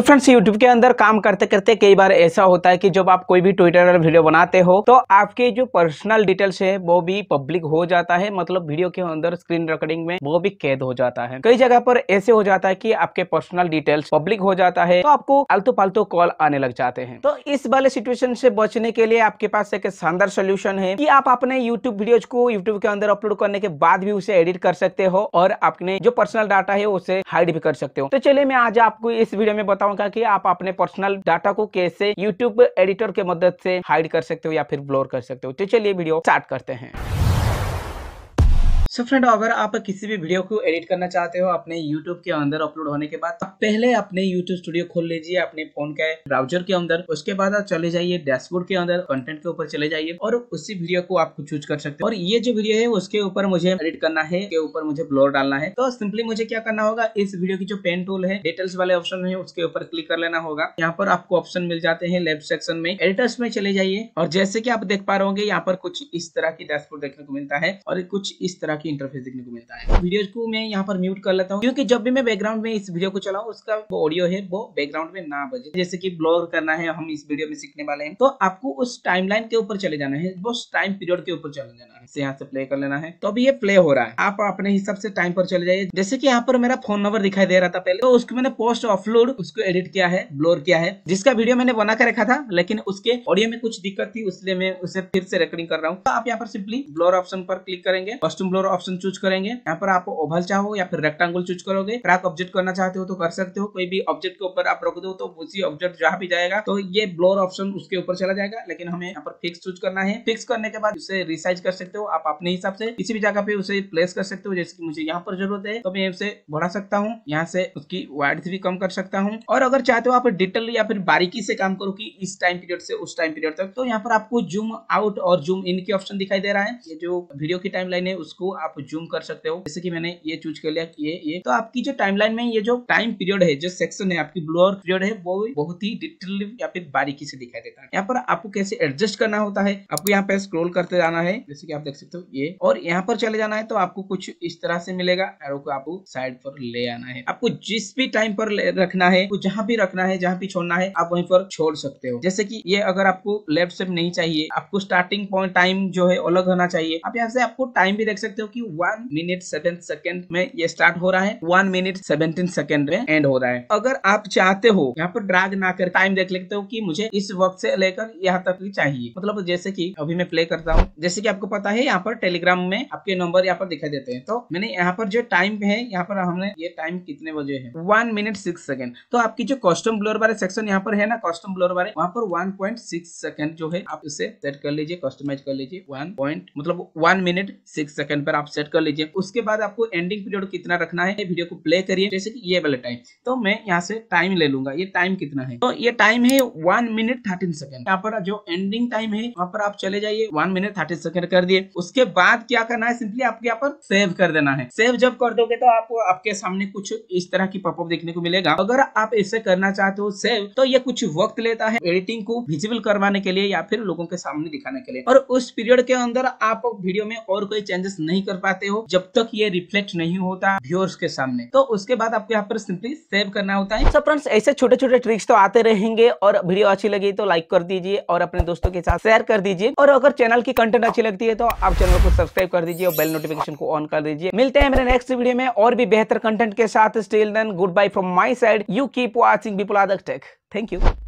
so friends YouTube के अंदर काम करते करते कई बार ऐसा होता है कि जब आप कोई भी ट्विटर पर वीडियो बनाते हो तो आपके जो पर्सनल डिटेल्स है वो भी पब्लिक हो जाता है मतलब वीडियो के अंदर स्क्रीन रिकॉर्डिंग में वो भी कैद हो जाता है कई जगह पर ऐसे हो जाता है कि आपके पर्सनल डिटेल्स पब्लिक हो जाता है तो आपको आलतू फालतू कॉल आने लग जाते हैं तो इस वाले सिचुएशन से बचने के लिए आपके पास एक शानदार सोल्यूशन है की आप अपने यूट्यूब वीडियो को यूट्यूब के अंदर अपलोड करने के बाद भी उसे एडिट कर सकते हो और अपने जो पर्सनल डाटा है उसे हाइड भी कर सकते हो तो चलिए मैं आज आपको इस वीडियो में बताऊँ बताऊंगा कि आप अपने पर्सनल डाटा को कैसे यूट्यूब एडिटर के मदद से हाइड कर सकते हो या फिर ब्लोर कर सकते हो तो चलिए वीडियो स्टार्ट करते हैं सो so फ्रेंड अगर आप किसी भी वीडियो को एडिट करना चाहते हो अपने यूट्यूब के अंदर अपलोड होने के बाद पहले अपने यूट्यूब स्टूडियो खोल लीजिए अपने फोन के ब्राउजर के अंदर उसके बाद आप चले जाइए डैशबोर्ड के अंदर कंटेंट के ऊपर चले जाइए और उसी वीडियो को आप चूज कर सकते हो और ये जो वीडियो है उसके ऊपर मुझे एडिट करना है के ऊपर मुझे ब्लोर डालना है तो सिंपली मुझे क्या करना होगा इस वीडियो की जो पेन टूल है डिटेल्स वाले ऑप्शन है उसके ऊपर क्लिक कर लेना होगा यहाँ पर आपको ऑप्शन मिल जाते हैं लेफ्ट सेक्शन में एडिटर्स में चले जाइए और जैसे की आप देख पा रहे यहाँ पर कुछ इस तरह की डैशबोर्ड देखने को मिलता है और कुछ इस तरह की इंटरफेस देखने को मिलता है वीडियो को मैं यहाँ पर म्यूट कर लेता हूँ क्योंकि जब भी मैं बैकग्राउंड में इस वीडियो को चलाऊ उसका ऑडियो है वो बैकग्राउंड में ना बजे जैसे की ब्लॉग करना है हम इस वीडियो में सीखने वाले हैं तो आपको उस टाइमलाइन के ऊपर चले जाना है उस टाइम पीरियड के ऊपर चले जाना है यहाँ से प्ले कर लेना है तो अभी ये प्ले हो रहा है आप अपने हिसाब से टाइम पर चले जाइए जैसे की यहाँ पर मेरा फोन नंबर दिखाई दे रहा था पहले तो उसको मैंने पोस्ट अपलोड उसको एडिट किया है ब्लोर किया है जिसका वीडियो मैंने बना कर रखा था लेकिन उसके ऑडियो में कुछ दिक्कत थी इसलिए मैं उसे फिर से रिकॉर्डिंग कर रहा हूँ तो आप यहाँ पर सिंपली ब्लोर ऑप्शन पर क्लिक करेंगे कस्टम ब्लोर ऑप्शन चूज करेंगे यहाँ पर आप ओवल चाहो या फिर रेक्टेंगल चूज करोगे अगर आप ऑब्जेक्ट करना चाहते हो तो कर सकते हो कोई भी ऑब्जेक्ट के ऊपर आप रोक दो तो उसी ऑब्जेक्ट जहाँ भी जाएगा तो ये ब्लोर ऑप्शन उसके ऊपर चला जाएगा लेकिन हमें यहाँ पर फिक्स चूज करना है फिक्स करने के बाद उसे रिसाइज कर सकते हो आप अपने हिसाब से किसी भी जगह पे उसे प्लेस कर सकते हो जैसे की मुझे यहाँ पर जरूरत है तो मैं उसे बढ़ा सकता हूँ यहाँ से उसकी वाइड भी कम कर सकता हूँ और अगर चाहते हो आप डिटेल या फिर बारीकी से काम करो की इस टाइम पीरियड से उस टाइम पीरियड तक तो यहाँ पर आपको जूम आउट और जूम इन की ऑप्शन दिखाई दे रहा है ये जो वीडियो की टाइम है उसको आप जूम कर सकते हो जैसे कि मैंने ये चूज कर लिया ये ये तो आपकी जो टाइमलाइन में ये जो टाइम पीरियड है जो सेक्शन है आपकी ब्लू पीरियड है वो बहुत ही डिटेल या फिर बारीकी से दिखाई देता है यहाँ पर आपको कैसे एडजस्ट करना होता है आपको यहाँ पे स्क्रोल करते जाना है जैसे की आप देख सकते हो ये और यहाँ पर चले जाना है तो आपको कुछ इस तरह से मिलेगा एरो को आपको साइड पर ले आना है आपको जिस भी टाइम पर रखना है जहाँ भी रखना है जहाँ भी छोड़ना है आप वहीं पर छोड़ सकते हो जैसे की ये अगर आपको लेफ्ट से नहीं चाहिए आपको स्टार्टिंग पॉइंट टाइम जो है अलग होना चाहिए आप यहाँ से आपको टाइम भी देख सकते हो कि वन मिनट सेवन सेकेंड में ये स्टार्ट हो रहा है वन मिनट सेवनटीन सेकेंड में एंड हो रहा है अगर आप चाहते हो यहाँ पर ड्रैग ना कर टाइम देख लेते हो कि मुझे इस वक्त से लेकर यहाँ तक ही चाहिए मतलब जैसे की अभी मैं प्ले करता हूँ जैसे की आपको पता है यहाँ पर टेलीग्राम में आपके नंबर यहाँ पर दिखाई देते हैं तो मैंने यहाँ पर जो टाइम है यहाँ पर हमने ये टाइम कितने बजे है वन मिनट सिक्स सेकेंड तो आपकी जो कॉस्टम ब्लोर वाले सेक्शन यहाँ पर है ना कॉस्टम ब्लोर वाले वहाँ पर वन पॉइंट सिक्स सेकेंड जो है आप इसे सेट कर लीजिए कस्टमाइज कर लीजिए वन पॉइंट मतलब वन मिनट सिक्स सेकेंड पर आप सेट कर लीजिए उसके बाद आपको एंडिंग पीरियड कितना रखना है वीडियो को प्ले करिए जैसे कि ये वाला टाइम तो मैं यहाँ से टाइम ले लूंगा ये टाइम कितना है तो ये टाइम है वन मिनट थर्टीन सेकेंड यहाँ पर जो एंडिंग टाइम है वहाँ पर आप चले जाइए वन मिनट थर्टीन सेकेंड कर दिए उसके बाद क्या करना है सिंपली आपके यहाँ पर सेव कर देना है सेव जब कर दोगे तो आपको आपके सामने कुछ इस तरह की पॉपअप देखने को मिलेगा अगर आप इसे करना चाहते हो सेव तो ये कुछ वक्त लेता है एडिटिंग को विजिबल करवाने के लिए या फिर लोगों के सामने दिखाने के लिए और उस पीरियड के अंदर आप वीडियो में और कोई चेंजेस नहीं कर पाते हो जब तक ये रिफ्लेक्ट नहीं होता व्यूअर्स के सामने तो उसके बाद आपको यहाँ पर सिंपली सेव करना होता है सब फ्रेंड्स ऐसे छोटे छोटे ट्रिक्स तो आते रहेंगे और वीडियो अच्छी लगी तो लाइक कर दीजिए और अपने दोस्तों के साथ शेयर कर दीजिए और अगर चैनल की कंटेंट अच्छी लगती है तो आप चैनल को सब्सक्राइब कर दीजिए और बेल नोटिफिकेशन को ऑन कर दीजिए मिलते हैं मेरे नेक्स्ट वीडियो में और भी बेहतर कंटेंट के साथ still then good bye from my side you keep watching Bipul Adak tech thank you